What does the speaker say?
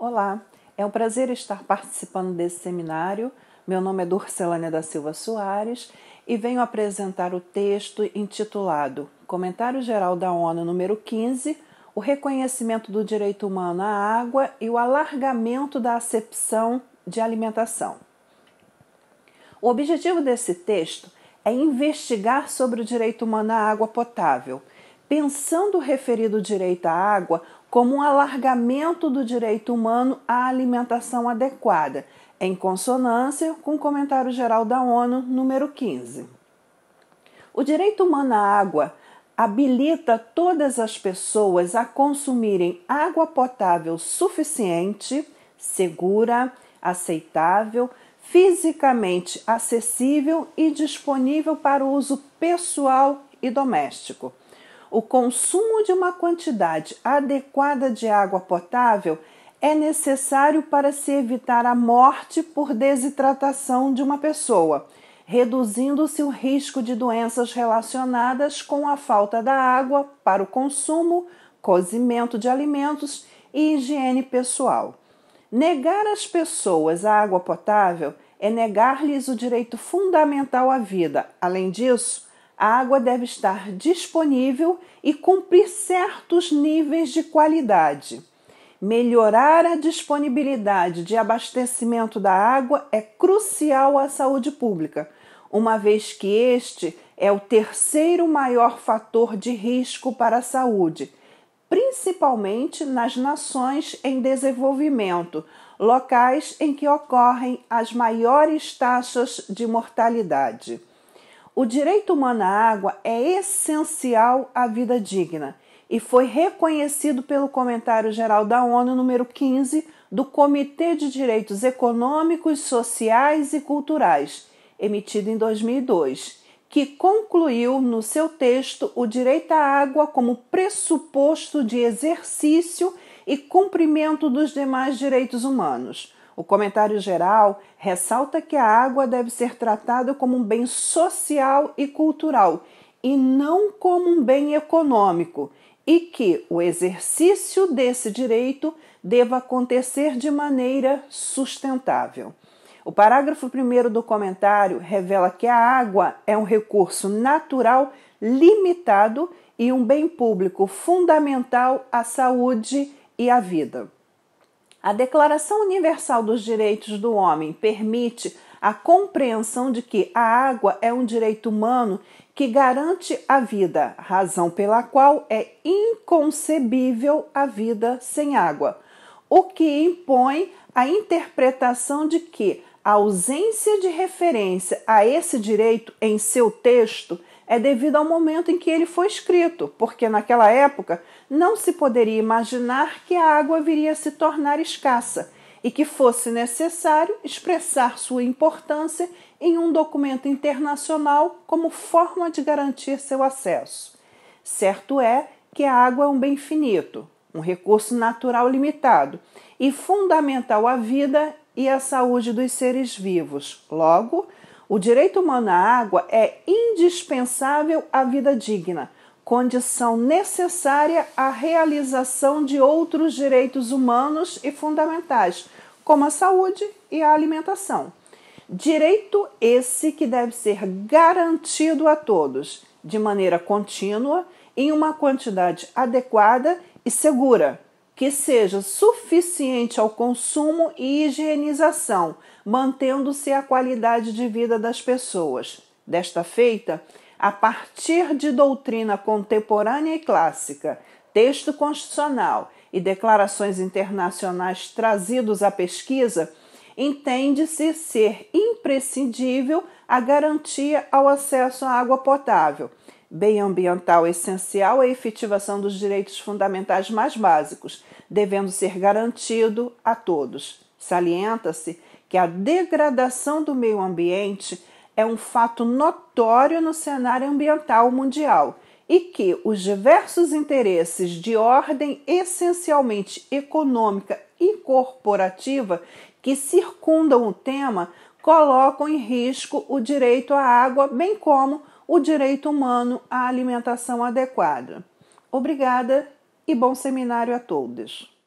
Olá, é um prazer estar participando desse seminário. Meu nome é Dorcelânia da Silva Soares e venho apresentar o texto intitulado Comentário Geral da ONU número 15, o reconhecimento do direito humano à água e o alargamento da acepção de alimentação. O objetivo desse texto é investigar sobre o direito humano à água potável, pensando o referido direito à água como um alargamento do direito humano à alimentação adequada, em consonância com o comentário geral da ONU número 15. O direito humano à água habilita todas as pessoas a consumirem água potável suficiente, segura, aceitável, fisicamente acessível e disponível para uso pessoal e doméstico o consumo de uma quantidade adequada de água potável é necessário para se evitar a morte por desidratação de uma pessoa, reduzindo-se o risco de doenças relacionadas com a falta da água para o consumo, cozimento de alimentos e higiene pessoal. Negar às pessoas a água potável é negar-lhes o direito fundamental à vida. Além disso, a água deve estar disponível e cumprir certos níveis de qualidade. Melhorar a disponibilidade de abastecimento da água é crucial à saúde pública, uma vez que este é o terceiro maior fator de risco para a saúde, principalmente nas nações em desenvolvimento, locais em que ocorrem as maiores taxas de mortalidade. O direito humano à água é essencial à vida digna e foi reconhecido pelo comentário geral da ONU número 15 do Comitê de Direitos Econômicos, Sociais e Culturais, emitido em 2002, que concluiu no seu texto o direito à água como pressuposto de exercício e cumprimento dos demais direitos humanos. O comentário geral ressalta que a água deve ser tratada como um bem social e cultural e não como um bem econômico, e que o exercício desse direito deva acontecer de maneira sustentável. O parágrafo 1 do comentário revela que a água é um recurso natural limitado e um bem público fundamental à saúde e à vida. A Declaração Universal dos Direitos do Homem permite a compreensão de que a água é um direito humano que garante a vida, razão pela qual é inconcebível a vida sem água, o que impõe a interpretação de que a ausência de referência a esse direito em seu texto é devido ao momento em que ele foi escrito, porque naquela época não se poderia imaginar que a água viria a se tornar escassa e que fosse necessário expressar sua importância em um documento internacional como forma de garantir seu acesso. Certo é que a água é um bem finito, um recurso natural limitado e fundamental à vida e a saúde dos seres vivos. Logo, o direito humano à água é indispensável à vida digna, condição necessária à realização de outros direitos humanos e fundamentais, como a saúde e a alimentação. Direito esse que deve ser garantido a todos, de maneira contínua, em uma quantidade adequada e segura que seja suficiente ao consumo e higienização, mantendo-se a qualidade de vida das pessoas. Desta feita, a partir de doutrina contemporânea e clássica, texto constitucional e declarações internacionais trazidos à pesquisa, entende-se ser imprescindível a garantia ao acesso à água potável Bem ambiental essencial é a efetivação dos direitos fundamentais mais básicos, devendo ser garantido a todos. Salienta-se que a degradação do meio ambiente é um fato notório no cenário ambiental mundial e que os diversos interesses de ordem essencialmente econômica e corporativa que circundam o tema colocam em risco o direito à água, bem como o direito humano à alimentação adequada. Obrigada e bom seminário a todos.